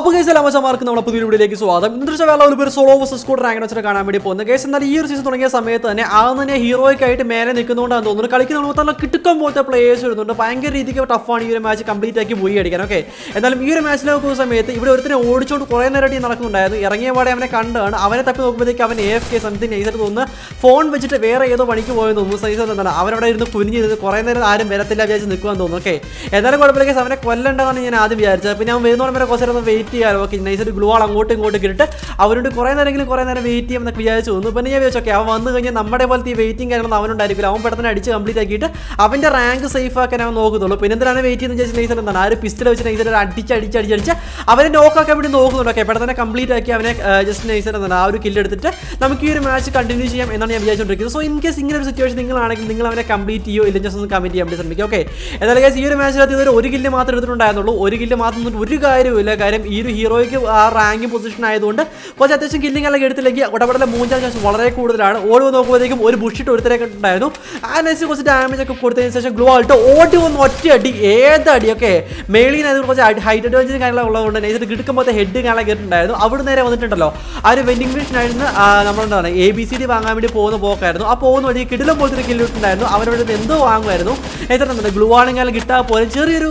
അപ്പോൾ കേസ് എല്ലാ മച്ചാമാർക്ക് നമ്മുടെ പുതിയ വീഡിയോയിലേക്ക് സ്വാഗതം ഇന്നത്തെ വേറെ ഒരു പേര് സോളോ വസ് സ്കൂട്ടർ റാങ്ക് വെച്ചിട്ട് കാണാൻ വേണ്ടി പോകുന്നത് കേസ് എന്നാൽ ഈ ഒരു സീസൺ തുടങ്ങിയ സമയത്ത് തന്നെ ആദ്യം തന്നെ ഹീറോയ്ക്ക് ആയിട്ട് മേലെ നിൽക്കുന്നതുകൊണ്ടാണ് തോന്നുന്നു കളിക്കുന്ന മൊത്തം കിട്ടുക്കം പോലത്തെ പ്ലേയേഴ്സ് വരുന്നുണ്ട് ഭയങ്കര രീതിക്ക് ടഫാണ് ഈ ഒരു മാച്ച് കംപ്ലീറ്റ് ആക്കി പോയി അടിക്കാൻ ഓക്കെ എന്നാലും ഈ ഒരു മാച്ചിലെ നോക്കുന്ന സമയത്ത് ഇവിടെ ഒരുത്തിനെ ഓടിച്ചുകൊണ്ട് കുറേ നേരമായിട്ട് നടക്കുന്നുണ്ടായിരുന്നു ഇറങ്ങിയ പാടെ അവനെ കണ്ടാണ് അവനെ തപ്പി നോക്കുമ്പോഴത്തേക്ക് അവൻ എഫ് കെ സംതിങ് നെയ്സറ്റ് തോന്നുന്നു ഫോൺ വെച്ചിട്ട് വേറെ ഏതോ പണിക്ക് പോയെന്ന് തോന്നുന്നു സൈസ് എന്താണ് അവരവിടെ ഇരുന്ന് കുനിഞ്ഞിരുന്ന് കുറേ നേരം ആരും വരത്തില്ല വിചാരിച്ച് നിൽക്കുവാൻ തോന്നുന്നു ഓക്കെ എന്നാലും കുഴപ്പമില്ല കേസ് അവനെ കൊല്ലണ്ടെന്നാണ് ഞാൻ ആദ്യം വിചാരിച്ചത് പിന്നെ അവൻ വരുന്നോടെ വരെ വെയിറ്റ് വെയിറ്റ് ചെയ്യാമല്ലോ ഓക്കെ നൈസൊരു ഗ്ലൂ ആൾ അങ്ങോട്ടും ഇങ്ങോട്ടും കിട്ടിട്ട് അവരോട് കുറേ നേരമെങ്കിലും കുറേ നേരം വെയിറ്റ് ചെയ്യാം എന്നൊക്കെ വിചാരിച്ചു തോന്നുന്നു പിന്നെ ഞാൻ വിചാരിച്ചു ഓക്കെ അവൻ വന്നു കഴിഞ്ഞാൽ നമ്മുടെ പോലത്തെ ഈ വെയിറ്റിംഗ് കാര്യങ്ങൾ അവനുണ്ടായിരിക്കില്ല അവൻ പെട്ടെന്ന് അടിച്ച് കംപ്ലീറ്റ് ആക്കിയിട്ട് അവൻ്റെ റാങ്ക് സേഫ് ആക്കാൻ അവൻ നോക്കുന്നുള്ളൂ പിന്നെ എന്തിനാണ് വെയിറ്റ് ചെയ്യുന്നത് വിചാരിച്ച നൈസർ എന്താണ് ആ ഒരു പിസ്റ്റൽ വെച്ച് നൈസർ അടിച്ച് അടിച്ച് അടിച്ച് അടിച്ച് അവനെ നോക്കാക്കാൻ വേണ്ടി നോക്കുന്നുണ്ട് ഓക്കെ പെട്ടെന്ന് കംപ്ലീറ്റ് ആക്കി അവനെ ജസ്റ്റ് നൈസർ എന്താണ് ആ ഒരു കില്ല് എടുത്തിട്ട് നമുക്ക് ഈ ഒരു മാച്ച് കണ്ടിന്യൂ ചെയ്യാം എന്നാണ് ഞാൻ വിചാരിച്ചുകൊണ്ടിരിക്കുന്നത് സോ ഇൻ കേസ് ഇങ്ങനെ ഒരു സിറ്റുവേഷൻ നിങ്ങളാണെങ്കിൽ നിങ്ങൾ അവനെ കംപ്ലീറ്റ് ചെയ്യോ ഇല്ലെങ്കിൽ ജസ്റ്റ് ഒന്ന് കമൻറ്റ് ചെയ്യാൻ വേണ്ടി ശ്രമിക്കുക ഓക്കെ എന്തായാലും ഈ ഒരു മാച്ചിനകത്ത് ഇതൊരു ഒരു കില്ല് മാത്രം എടുത്തിട്ടുണ്ടായിരുന്നുള്ളൂ ഒരു കില്ല് മാത്രം ഒരു കാര്യവുമില്ല കാര്യം ഈ ഒരു ഹീറോയ്ക്ക് ആ റാങ്കും പൊസിഷൻ ആയതുകൊണ്ട് കുറച്ച് അത്യാവശ്യം കില്ലിംഗ് എല്ലാം എടുത്തില്ലെങ്കിൽ ഉടപടലെ മൂഞ്ചാൻ ചാൻസ് വളരെ കൂടുതലാണ് ഓടി വന്ന് നോക്കുമ്പോഴത്തേക്കും ഒരു ബുഷിട്ട് ഒരുത്തരൊക്കെ ഉണ്ടായിരുന്നു അതിനനുസരിച്ച് കുറച്ച് ഡാമേജ് ഒക്കെ കൊടുത്തതിന് ശേഷം ഗ്ലോ ആയിട്ട് ഓടി വന്ന് ഒറ്റ അടി ഏത് അടിയൊക്കെ മേളിനായത് കുറച്ച് ഹൈറ്റ് അഡ്വാൻസ് കാര്യങ്ങളൊക്കെ ഉള്ളതുകൊണ്ട് തന്നെ ഇത് കിടക്കുമ്പോഴത്തെ ഹെഡ് കാണാൻ കേട്ടിട്ടുണ്ടായിരുന്നു അവിടെ നേരെ വന്നിട്ടുണ്ടല്ലോ ആ ഒരു വെൻഡിങ് മെഷീനായിരുന്നു നമ്മളെന്താ എ ബി സി ഡി വാങ്ങാൻ വേണ്ടി പോകുന്ന പോക്കായിരുന്നു ആ പോകുന്ന വഴി കിടിലം പോലത്തെ കില്ലിട്ടുണ്ടായിരുന്നു അവരവിടെ എന്തോ വാങ്ങുമായിരുന്നു എത്ര ഗ്ലൂ ആണെങ്കിൽ കിട്ടാ പോലെ ചെറിയൊരു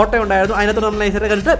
ഓട്ടം ഉണ്ടായിരുന്നു അതിനകത്ത് നമ്മൾ നൈസറെ കണ്ടിട്ട്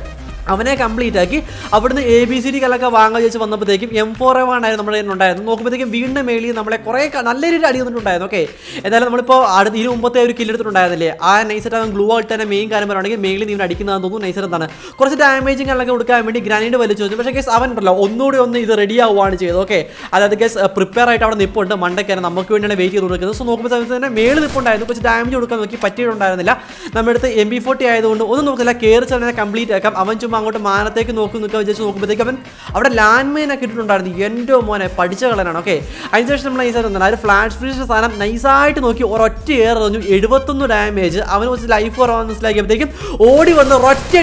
അവനെ കംപ്ലീറ്റ് ആക്കി അവിടുന്ന് എ ബി സി ഡി കലൊക്കെ വാങ്ങാൻ ചോദിച്ച് വന്നപ്പോഴത്തേക്കും എം ഫോർ എം ആണായിരുന്നു നമ്മുടെ ഉണ്ടായിരുന്നു നോക്കുമ്പോഴത്തേക്കും വീണ്ടും മേളിൽ നമ്മളെ കുറെ നല്ല രീതിയിൽ അടി വന്നിട്ടുണ്ടായിരുന്നു ഓക്കെ എന്തായാലും നമ്മളിപ്പോൾ അടുത്ത് ഇതിന് മുമ്പത്തെ ഒരു കില്ലെടുത്തിട്ടുണ്ടായിരുന്നില്ലേ ആ നൈസറ്റ് അവൻ ഗ്ലൂ ആയിട്ട് തന്നെ മെയിൻ കാര്യം പറയുകയാണെങ്കിൽ മേളിൽ നീ അടിക്കുന്നതെന്ന് തോന്നുന്നു നൈസറ്റ് എന്താണ് കുറച്ച് ഡാമേജിങ് കലൊക്കെ കൊടുക്കാൻ വേണ്ടി ഗ്രാനൈഡ് വലിച്ചു വെച്ചു പക്ഷേ കേസ് അവൻ ഉണ്ടല്ലോ ഒന്നുകൂടി ഒന്ന് ഇത് റെഡി ആവുകയാണ് ചെയ്തത് ഓക്കെ അതായത് കേസ് പ്രിപ്പയർ ആയിട്ട് അവിടെ നിപ്പുണ്ട് മണ്ടയ്ക്കാണ് നമുക്ക് വേണ്ടിയാണ് വെയിറ്റ് ചെയ്ത് കൊടുക്കുന്നത് സോ നോക്കുമ്പോൾ സമയത്ത് തന്നെ മേളിൽ നിപ്പുണ്ടായിരുന്നു കുറച്ച് ഡാമേജ് കൊടുക്കാൻ നോക്കി പറ്റിയിട്ടുണ്ടായിരുന്നില്ല നമ്മുടെ അടുത്ത് എം ബി ഫോർട്ടി ആയതുകൊണ്ട് ഒന്നും നോക്കില്ല കയറി ചെന്നാൽ കംപ്ലീറ്റ് ആക്കാം അവൻ ചുമ അങ്ങോട്ട് മാനത്തേക്ക് നോക്കി നിൽക്കുക വിചാരിച്ച് നോക്കുമ്പോഴത്തേക്ക് അവൻ അവിടെ ലാൻഡ് മൈനൊക്കെ ഇട്ടിട്ടുണ്ടായിരുന്നു എൻ്റെ മോനെ പഠിച്ച കളനാണ് ഓക്കെ അതിനുശേഷം നമ്മൾ നൈസായിട്ട് തന്നെ ഒരു ഫ്ലാഷ് ഫിനിഷ് സാധനം നൈസായിട്ട് നോക്കി ഒരൊറ്റ ഏറെ എറിഞ്ഞു എഴുപത്തൊന്ന് ഡാമേജ് അവന് കുറച്ച് ലൈഫ് കുറവാണെന്ന് മനസ്സിലാക്കിയപ്പോഴത്തേക്കും ഓടി വന്ന്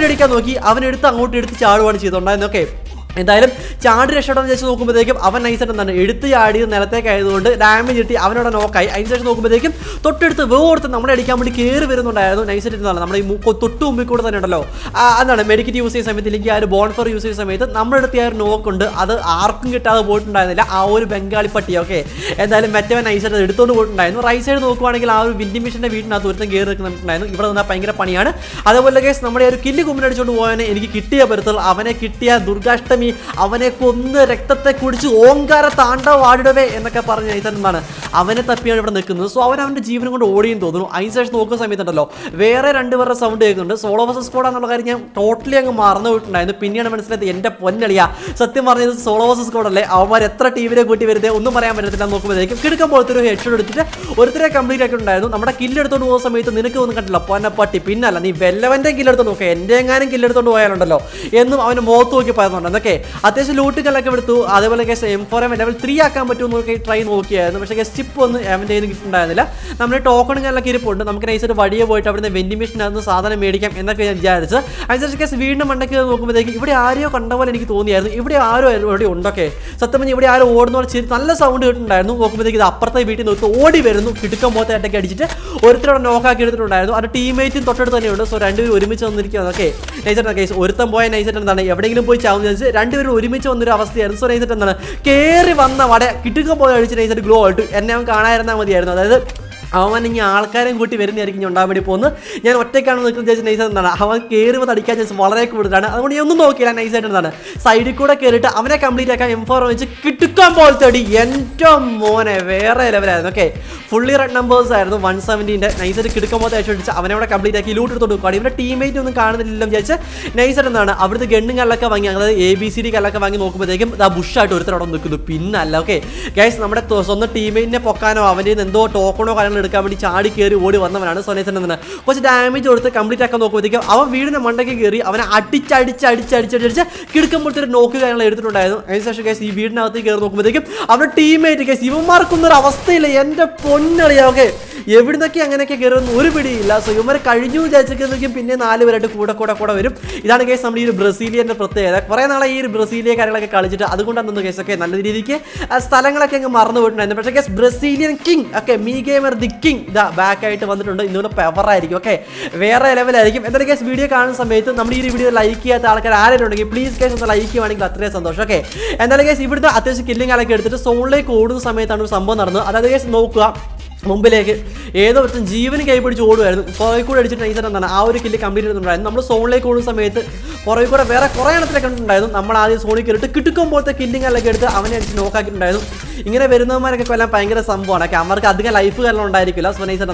അടിക്കാൻ നോക്കി അവനെടുത്ത് അങ്ങോട്ട് എടുത്ത് ചാടുവാണ് ചെയ്തിട്ടുണ്ടായിരുന്നു ഓക്കെ എന്തായാലും ചാടി രക്ഷപ്പെടാൻ ചേച്ചി നോക്കുമ്പോഴത്തേക്കും അവൻ നൈസായിട്ട് എന്താണ് എടുത്ത് ചാടി നിലത്തേക്ക് ആയതുകൊണ്ട് ഡാമേജ് കിട്ടി അവനോട് നോക്കായി അതിന് ശേഷം നോക്കുമ്പോഴത്തേക്കും തൊട്ടടുത്ത് വേർത്ത് നമ്മളെ അടിക്കാൻ വേണ്ടി കയറി വരുന്നുണ്ടായിരുന്നു എന്ന് എന്താണ് നമ്മുടെ ഈ തൊട്ട് മുമ്പിൽ കൂടെ തന്നെ ഉണ്ടല്ലോ എന്താണ് മെഡിക്കറ്റ് യൂസ് ചെയ്യുന്ന സമയത്ത് ഇല്ലെങ്കിൽ ആ ഒരു ബോൺഫർ യൂസ് ചെയ്യുന്ന സമയത്ത് നമ്മുടെ അടുത്ത് ആ ഒരു നോക്കുണ്ട് അത് ആർക്കും കിട്ടാതെ പോയിട്ടുണ്ടായിരുന്നില്ല ആ ഒരു ബംഗാളി പട്ടി ഓക്കെ എന്തായാലും മറ്റവൻ നൈസായിട്ട് എടുത്തുകൊണ്ട് പോയിട്ടുണ്ടായിരുന്നു റൈറ്റ് സൈഡ് നോക്കുവാണെങ്കിൽ ആ ഒരു വിൻഡി മിഷൻ്റെ വീടിനകത്ത് ഒരുത്തം കയറി നിൽക്കുന്നുണ്ടായിരുന്നു ഇവിടെ നിന്നാൽ ഭയങ്കര പണിയാണ് അതേപോലെ കേസ് നമ്മുടെ ഒരു കില്ല് കുമ്പിനടിച്ചുകൊണ്ട് പോകാൻ എനിക്ക് കിട്ടിയ പരത്തുള്ള അവനെ കിട്ടിയ ദുർഗാഷ്ടമി അക്കാദമി അവനെ കൊന്ന് രക്തത്തെ കുടിച്ച് ഓങ്കാര താണ്ഡവ വാടിടവേ എന്നൊക്കെ പറഞ്ഞ ഐസൻ അവനെ തപ്പിയാണ് ഇവിടെ നിൽക്കുന്നത് സോ അവൻ അവൻ്റെ ജീവനം കൊണ്ട് ഓടിയും തോന്നുന്നു അതിനുശേഷം നോക്കുന്ന സമയത്തുണ്ടല്ലോ വേറെ രണ്ടുപേരുടെ സൗണ്ട് കേൾക്കുന്നുണ്ട് സോളോ വേഴ്സസ് സ്കോഡ് എന്നുള്ള കാര്യം ഞാൻ ടോട്ടലി അങ്ങ് മറന്നു പോയിട്ടുണ്ടായിരുന്നു പിന്നെയാണ് മനസ്സിലായത് എൻ്റെ പൊന്നളിയ സത്യം പറഞ്ഞത് സോളോ വേഴ്സസ് സ്കോഡ് അല്ലേ അവന്മാർ എത്ര ടീമിനെ കൂട്ടി വരുന്നത് ഒന്നും പറയാൻ പറ്റത്തില്ല നോക്കുമ്പോഴേക്കും പോലത്തെ ഒരു ഹെഡ് എടുത്തിട്ട് ഒരുത്തരെ കംപ്ലീറ്റ് ആയിട്ടുണ്ടായിരുന്നു നമ്മുടെ കില്ലെടുത്തോണ്ട് പോകുന്ന സമയത്ത് നിനക്ക് ഒന്നും കണ്ടില്ല പൊന്നപ്പട്ടി പിന്നല്ല നീ വെല്ലവൻ്റെ കില്ലെടുത്തോണ്ട് നോക്കുക എൻ്റെ എങ്ങാനും കില്ലെടുത്തോണ്ട് പോയാലുണ്ടല്ലോ എന്നും അവന് മുഖത്ത് നോക്കി പറയുന്നുണ്ട് എന്നൊക്കെ ഓക്കെ അത്യാവശ്യം കളൊക്കെ എടുത്തു അതേപോലെ ഗസ് M four M level three ആക്കാൻ പറ്റുമെന്ന് നോക്കി ട്രൈ നോക്കിയായിരുന്നു പക്ഷേ ഗസ് ചിപ്പ് ഒന്നും അവൻ്റെ കയ്യിൽ കിട്ടുന്നുണ്ടായിരുന്നില്ല നമ്മുടെ ടോക്കണും കാര്യങ്ങളൊക്കെ ഇരിപ്പുണ്ട് നമുക്ക് നൈസായിട്ട് വഴിയെ പോയിട്ട് അവിടുന്ന് വെൻഡിംഗ് മെഷീനകത്ത് സാധനം മേടിക്കാം എന്നൊക്കെ ഞാൻ വിചാരിച്ചത് അതിനനുസരിച്ച് ഗസ് വീണ്ടും മണ്ടയ്ക്ക് നോക്കുമ്പോഴത്തേക്ക് ഇവിടെ ആരെയോ കണ്ട പോലെ എനിക്ക് തോന്നിയായിരുന്നു ഇവിടെ ആരോ ഇവിടെ ഉണ്ടൊക്കെ സത്യം പറഞ്ഞാൽ ഇവിടെ ആരോ ഓടുന്ന പോലെ ശരി നല്ല സൗണ്ട് കിട്ടുന്നുണ്ടായിരുന്നു നോക്കുമ്പോഴത്തേക്ക് ഇത് അപ്പുറത്തെ വീട്ടിൽ നിന്ന് ഓടി വരുന്നു കിടുക്കം പോത്തായിട്ടൊക്കെ അടിച്ചിട്ട് അവിടെ നോക്കാക്കി എടുത്തിട്ടുണ്ടായിരുന്നു അവരുടെ ടീമേറ്റും തൊട്ടടുത്ത് തന്നെയുണ്ട് സോ രണ്ടുപേരും ഒരുമിച്ച് വന്നിരിക്കുന്നതൊക്കെ നൈസറിൻ്റെ കേസ് ഒരുത്തം പോയ നൈസറിൻ്റെ എന്താണ് എവിടെയെങ്കിലും പോയി ചാവുന്ന രണ്ടുപേരും ഒരുമിച്ച് വന്നൊരു അവസ്ഥയായിരുന്നു സോ നെയ്സെറ്റ് എന്താണ് കയറി വന്ന വട കിട്ടുക പോലെ അടിച്ച് നെയ്സെറ്റ് ഗ്ലോ ആയിട്ട് എന്നെ കാണാതിരുന്നാൽ മതിയായിരുന്നു അതായത് അവൻ ഇനി ആൾക്കാരെയും കൂട്ടി വരുന്നതായിരിക്കും ഞാൻ ഉണ്ടാവാൻ വേണ്ടി പോകുന്നത് ഞാൻ ഒറ്റയ്ക്കാണ് നിൽക്കുന്നത് ചേച്ചി നൈസ് എന്നാണ് അവൻ കയറുമ്പോൾ അടിക്കാൻ ചേച്ചി വളരെ കൂടുതലാണ് അതുകൊണ്ട് ഞാൻ ഒന്നും നോക്കിയില്ല നൈസ് ആയിട്ടാണ് സൈഡിൽ കൂടെ കയറിയിട്ട് അവനെ കംപ്ലീറ്റ് ആക്കാൻ എം ഫോർ വെച്ച് കിട്ടുക്കാൻ പോലത്തെ അടി എൻ്റെ മോനെ വേറെ ലെവലായിരുന്നു ഓക്കെ ഫുള്ളി റെഡ് നമ്പേഴ്സ് ആയിരുന്നു വൺ സെവൻറ്റീൻ്റെ നൈസായിട്ട് കിടക്കാൻ പോലത്തെ അടിച്ചു അടിച്ച് അവിടെ കംപ്ലീറ്റ് ആക്കി ലൂട്ട് എടുത്തോണ്ട് കൊടുക്കുകയാണ് ഇവരുടെ ടീമേറ്റ് ഒന്നും കാണുന്നില്ലെന്ന് വിചാരിച്ച് നൈസായിട്ട് എന്നാണ് അവിടുത്തെ ഗണ്ണും കല്ലൊക്കെ വാങ്ങി അതായത് എ ബി സി ഡി കല്ലൊക്കെ വാങ്ങി നോക്കുമ്പോഴത്തേക്കും ആ ബുഷായിട്ട് ഒരുത്തരോടെ നിൽക്കുന്നു പിന്നല്ല ഓക്കെ ഗൈസ് നമ്മുടെ സ്വന്തം ടീമേറ്റിനെ പൊക്കാനോ അവൻ്റെ എന്തോ ടോക്കണോ കാര്യങ്ങൾ എടുക്കാൻ വേണ്ടി ചാടി കയറി ഓടി വന്നവനാണ് സൊനേസൻ എന്ന് കുറച്ച് ഡാമേജ് കൊടുത്ത് കംപ്ലീറ്റ് ആക്കാൻ നോക്കുമ്പോഴത്തേക്കും അവൻ വീടിന് മണ്ടയ്ക്ക് കയറി അവനെ അടിച്ചടിച്ച് അടിച്ച് കിടക്കുമ്പോഴത്തെ ഒരു നോക്ക് കാര്യങ്ങൾ എടുത്തിട്ടുണ്ടായിരുന്നു ശേഷം കേസ് ഈ വീടിനകത്ത് കയറി നോക്കുമ്പോഴത്തേക്കും അവരുടെ ടീമേറ്റ് കേസ് ഒരു അവസ്ഥയില്ല എന്റെ പൊന്നറിയാം ഓക്കെ എവിടുന്നൊക്കെ അങ്ങനെയൊക്കെ കയറുമെന്ന് ഒരു പിടിയില്ല സോ ഇവന്മാർ കഴിഞ്ഞു വിചാരിച്ചിരിക്കുന്നെങ്കിൽ പിന്നെ നാല് പേരായിട്ട് കൂടെ കൂടെ കൂടെ വരും ഇതാണ് കേസ് നമ്മുടെ ഈ ഒരു ബ്രസീലിയൻ്റെ പ്രത്യേകത കുറേ നാളെ ഈ ഒരു ബ്രസീലിയ കാര്യങ്ങളൊക്കെ കളിച്ചിട്ട് അതുകൊണ്ടാണ് കേസൊക്കെ നല്ല രീതിക്ക് സ്ഥലങ്ങളൊക്കെ അങ്ങ് മറന്നു പോയിട്ടുണ്ടായിരുന്നു പക്ഷേ കേസ് Brazilian king okay me gamer the king ഇതാ ബാക്കായിട്ട് വന്നിട്ടുണ്ട് പവർ പെവറായിരിക്കും ഓക്കെ വേറെ ലെവലായിരിക്കും എന്തായാലും കേസ് വീഡിയോ കാണുന്ന സമയത്ത് നമ്മൾ ഈ വീഡിയോ ലൈക്ക് ചെയ്യാത്ത ആൾക്കാർ ആരെങ്കിലും ഉണ്ടെങ്കിൽ പ്ലീസ് കേസ് ഒന്ന് ലൈക്ക് ചെയ്യുവാണെങ്കിൽ അത്രയും സന്തോഷം ഓക്കെ എന്തായാലും കേസ് ഇവിടുത്തെ അത്യാവശ്യം കില്ലിംഗ് എടുത്തിട്ട് സോളിലേക്ക് ഓടുന്ന സമയത്താണ് ഒരു സംഭവം നടന്നത് അതായത് കേസ് നോക്കുക മുമ്പിലേക്ക് ഏതോ ഒരുത്തൻ ജീവന് കൈപിടിച്ച് ഓടുമായിരുന്നു പുറകെ കൂടെ അടിച്ചിട്ട് നൈസർ എന്താണ് ആ ഒരു കില്ല് കംപ്ലീറ്റ് ചെയ്തിട്ടുണ്ടായിരുന്നു നമ്മൾ സോണിലേക്ക് ഓടുന്ന സമയത്ത് പുറകെ കൂടെ വേറെ കുറേ എണ്ണത്തിലൊക്കെ ഉണ്ടായിരുന്നു നമ്മൾ ആദ്യം സോണിൽ കയറിയിട്ട് കിട്ടുക്കും പോലത്തെ കില്ലിങ്ങെല്ലാം എടുത്ത് അവനെ അടിച്ച് നോക്കാക്കിയിട്ടുണ്ടായിരുന്നു ഇങ്ങനെ വരുന്നവന്മാരൊക്കെ കൊല്ലാൻ ഭയങ്കര സംഭവമാണ് അവർക്ക് അധികം ലൈഫ് കാരണം ഉണ്ടായിരിക്കില്ല സോ നൈസർ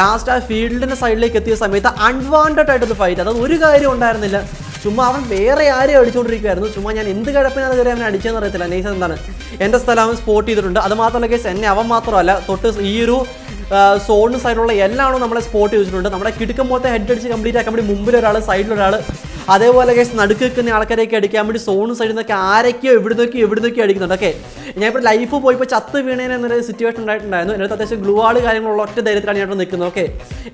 ലാസ്റ്റ് ആ ഫീൽഡിൻ്റെ സൈഡിലേക്ക് എത്തിയ സമയത്ത് അൺവാണ്ടഡ് ആയിട്ടൊരു ഫൈറ്റ് അതായത് ഒരു കാര്യം ഉണ്ടായിരുന്നില്ല ചുമ്മാ അവൻ വേറെ ആരെയും അടിച്ചുകൊണ്ടിരിക്കുകയായിരുന്നു ചുമ്മാ ഞാൻ എന്ത് കിഴപ്പിനാണ് കയറി അവനെ അടിച്ചതെന്ന് അറിയത്തില്ല നൈസ് എന്താണ് എൻ്റെ സ്ഥലം അവൻ സ്പോട്ട് ചെയ്തിട്ടുണ്ട് അത് മാത്രമല്ല കേസ് എന്നെ അവൻ മാത്രമല്ല തൊട്ട് ഈ ഒരു സോണിന് സൈഡിലുള്ള എല്ലാവരും നമ്മളെ സ്പോട്ട് ചെയ്തിട്ടുണ്ട് നമ്മുടെ കിടുക്കം ഹെഡ് അടിച്ച് കംപ്ലീറ്റ് ആക്കാൻ വേണ്ടി മുമ്പിൽ ഒരാൾ സൈഡിലൊരാൾ അതേപോലെ ഗൈസ് നടുക്ക് നിൽക്കുന്ന ആൾക്കാരെയൊക്കെ അടിക്കാൻ വേണ്ടി സോണ് സൈഡിൽ നിന്നൊക്കെ ആരൊക്കെയോ എവിടെ നോക്കി എവിടെ നോക്കി അടിക്കുന്നുണ്ട് ഓക്കെ ഞാൻ ഇപ്പോൾ ലൈഫ് പോയി ഇപ്പോൾ ചത്ത് വീണേനെന്നൊരു സിറ്റുവേഷൻ ഉണ്ടായിട്ടുണ്ടായിരുന്നു എന്നിട്ട് അത്യാവശ്യം ഗ്ലൂവാള് കാര്യങ്ങളുള്ള ഒറ്റ ധൈര്യത്തിലാണ് ഞാൻ നിൽക്കുന്നത് ഓക്കെ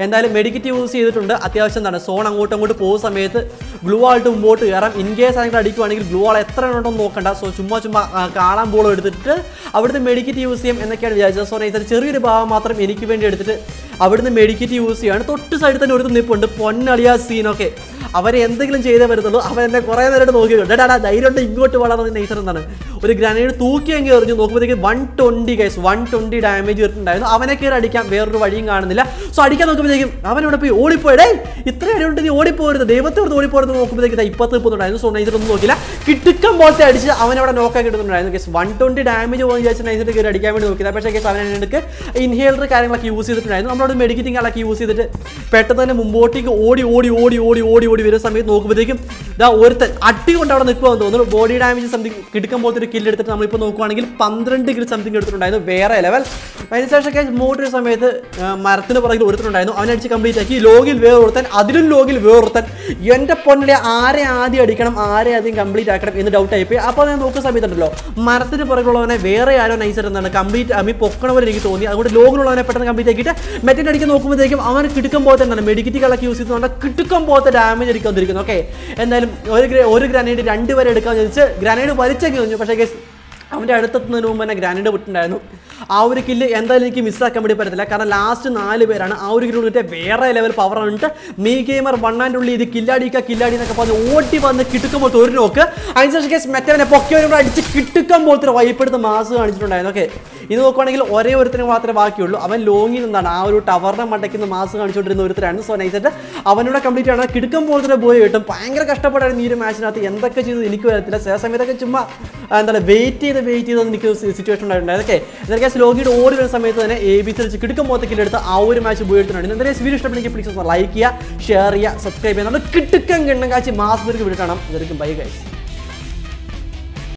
എന്തായാലും മെഡിക്കറ്റ് യൂസ് ചെയ്തിട്ടുണ്ട് അത്യാവശ്യം എന്താണ് സോൺ അങ്ങോട്ടും അങ്ങോട്ട് പോകുന്ന സമയത്ത് ഗ്ലൂ മുമ്പോട്ട് കയറാം ഇൻ കേസ് ആണെങ്കിൽ അടിക്കുവാണെങ്കിൽ ഗ്ലൂ എത്ര ഉണ്ടോ നോക്കണ്ട സോ ചുമ്മാ ചുമ്മാ കാണാൻ പോളും എടുത്തിട്ട് അവിടുന്ന് മെഡിക്കറ്റ് യൂസ് ചെയ്യും എന്നൊക്കെയാണ് വിചാരിച്ചത് സോ നൈസർ ചെറിയൊരു ഭാഗം മാത്രം എനിക്ക് വേണ്ടി എടുത്തിട്ട് അവിടുന്ന് മെഡിക്കറ്റ് യൂസ് ചെയ്യുകയാണ് തൊട്ട് സൈഡിൽ തന്നെ ഒരു നിപ്പുണ്ട് പൊന്നളിയ സീനൊക്കെ അവരെ എന്തെങ്കിലും ഒന്നും ചെയ്തേ വരുന്നുള്ളൂ അവൻ എന്നെ കുറേ നേരം നോക്കി ഡാടാ ധൈര്യം ഇങ്ങോട്ട് വളർന്ന നെയ്സർ എന്നാണ് ഒരു ഗ്രാനേഡ് തൂക്കി അങ്ങ് എറിഞ്ഞു നോക്കുമ്പോഴത്തേക്ക് വൺ ട്വൻറ്റി കേസ് വൺ ട്വൻറ്റി ഡാമേജ് വരുന്നുണ്ടായിരുന്നു അവനെ കയറി അടിക്കാൻ വേറൊരു വഴിയും കാണുന്നില്ല സോ അടിക്കാൻ നോക്കുമ്പോഴത്തേക്കും അവൻ ഇവിടെ പോയി ഓടിപ്പോയടേ ഇത്ര അടിയുണ്ട് നീ ഓടിപ്പോരുത് ദൈവത്തെ ഓടി ഓടിപ്പോരുത് നോക്കുമ്പോഴത്തേക്ക് ഇപ്പത്ത് ഉണ്ടായിരുന്നു സോ നൈസർ ഒന്നും നോക്കില്ല കിട്ടുക്കം പോലത്തെ അടിച്ച് അവനവിടെ അവിടെ നോക്കാൻ കിട്ടുന്നുണ്ടായിരുന്നു കേസ് വൺ ട്വൻറ്റി ഡാമേജ് പോകുന്ന വിചാരിച്ച നൈസർ കയറി അടിക്കാൻ വേണ്ടി നോക്കിയത് പക്ഷേ കേസ് അവൻ എടുക്ക് ഇൻഹേലർ കാര്യങ്ങളൊക്കെ യൂസ് ചെയ്തിട്ടുണ്ടായിരുന്നു നമ്മളോട് മെഡിക്കറ്റിംഗ് അതൊക്കെ യൂസ് ചെയ്തിട്ട് പെട്ടെന്ന് തന്നെ മുമ്പോട്ടേക്ക് ഓടി ഓടി ഓടി ഓടി ഓടി ഓടി വരുന്ന സമയത്ത് നോക്കുമ്പോൾ നോക്കുമ്പോഴത്തേക്കും ഇതാ ഒരുത്തൻ അടി കൊണ്ട് അവിടെ നിൽക്കുമെന്ന് തോന്നുന്നു ബോഡി ഡാമേജ് സംതിങ് കിടക്കാൻ പോലത്തെ ഒരു കില്ല് എടുത്തിട്ട് നമ്മളിപ്പോൾ നോക്കുവാണെങ്കിൽ പന്ത്രണ്ട് കില്ല് സംതിങ് എടുത്തിട്ടുണ്ടായിരുന്നു വേറെ ലെവൽ അതിനുശേഷമൊക്കെ മൂട്ടൊരു സമയത്ത് മരത്തിന് പുറകിൽ ഒരുത്തനുണ്ടായിരുന്നു അവനടിച്ച് കംപ്ലീറ്റ് ആക്കി ലോഗിൽ വേറൊരുത്തൻ അതിലും ലോഗിൽ വേറൊരുത്തൻ എൻ്റെ പൊന്നിലെ ആരെ ആദ്യം അടിക്കണം ആരെ ആദ്യം കംപ്ലീറ്റ് ആക്കണം എന്ന് ഡൗട്ട് ആയിപ്പോയി അപ്പോൾ ഞാൻ നോക്കുന്ന സമയത്തുണ്ടല്ലോ മരത്തിന് പുറകിലുള്ളവനെ വേറെ ആരോ നൈസർ എന്നാണ് കംപ്ലീറ്റ് അമ്മി പൊക്കണ പോലെ എനിക്ക് തോന്നി അതുകൊണ്ട് ലോഗിലുള്ളവനെ പെട്ടെന്ന് കംപ്ലീറ്റ് ആക്കിയിട്ട് മെറ്റിൻ്റെ അടിക്കാൻ നോക്കുമ്പോഴത്തേക്കും അവനെ കിടക്കുമ്പോൾ തന്നെയാണ് മെഡിക്കറ്റ് കളക്ക് യൂസ് ചെയ്തുകൊണ്ട് കിടുക്കം ഡാമേജ് അടിക്കാൻ ഓക്കെ ഓക്കെ എന്തായാലും ഒരു ഒരു ഗ്രാനേഡ് രണ്ട് വരെ എടുക്കാൻ ചോദിച്ച് ഗ്രാനേഡ് വലിച്ചൊക്കെ തോന്നി പക്ഷേ കേസ് അവൻ്റെ അടുത്തെത്തുന്നതിന് മുമ്പ് തന്നെ ഗ്രാനേഡ് വിട്ടിട്ടുണ്ടായിരുന്നു ആ ഒരു കില്ല് എന്തായാലും എനിക്ക് മിസ്സാക്കാൻ വേണ്ടി പറ്റത്തില്ല കാരണം ലാസ്റ്റ് നാല് പേരാണ് ആ ഒരു കില്ലുണ്ണിട്ട് വേറെ ലെവൽ പവർ വന്നിട്ട് മീ ഗെയിമർ വണ്ണാൻ്റെ ഉള്ളിൽ ഇത് കില്ലാടിക്ക കില്ലാടി എന്നൊക്കെ പറഞ്ഞ് ഓട്ടി വന്ന് കിട്ടുമ്പോൾ ഒരു നോക്ക് അതിനുശേഷം കേസ് മെറ്റവനെ പൊക്കെ വരുമ്പോൾ അടിച്ച് കിട്ടുക്കാൻ പോലത്തെ വൈപ്പെടുത്ത് മാസ് കാണിച്ചിട്ടുണ്ടായിരുന്നു ഓക്കെ ഇത് നോക്കുവാണെങ്കിൽ ഒരേ ഒരുത്തിന് മാത്രമേ ബാക്കിയുള്ളൂ അവൻ ലോങ്ങിൽ നിന്നാണ് ആ ഒരു ടവറിനെ മണ്ടയ്ക്കുന്ന മാസ് കാണിച്ചുകൊണ്ടിരുന്ന ഒരുത്തരാണ് സോ നൈസായിട്ട് അവനോട് കംപ്ലീറ്റ് ആണ് കിടക്കം തന്നെ പോയി കിട്ടും ഭയങ്കര കഷ്ടപ്പെട്ടായിരുന്നു ഈ ഒരു മാച്ചിനകത്ത് എന്തൊക്കെ ചെയ്തു എനിക്ക് വരത്തില്ല ചില സമയത്തൊക്കെ ചുമ്മാ എന്താണ് വെയിറ്റ് ചെയ്ത് വെയിറ്റ് ചെയ്ത് എനിക്ക് സിറ്റുവേഷൻ ഉണ്ടായിട്ടുണ്ടായിരുന്നു ഓക്കെ എന്തൊക്കെ സ്ലോഗിയുടെ ഓടി വരുന്ന സമയത്ത് തന്നെ എ ബി സിൽ e കിടക്കം പോലത്തെ കിട്ടെടുത്ത് ആ ഒരു മാച്ച് പോയി എടുത്തിട്ടുണ്ട് എന്തായാലും വീഡിയോ ഇഷ്ടപ്പെട്ടെങ്കിൽ പ്ലീസ് ലൈക്ക് ചെയ്യുക ഷെയർ ചെയ്യുക സബ്സ്ക്രൈബ് ചെയ്യുക നമ്മൾ കിട്ടുക്കം കിണ്ണം കാച്ചി മാസ് പേർക്ക് വിട്ടിട്ടാണ് ഇതായിരിക്കും ബൈ ഗൈസ്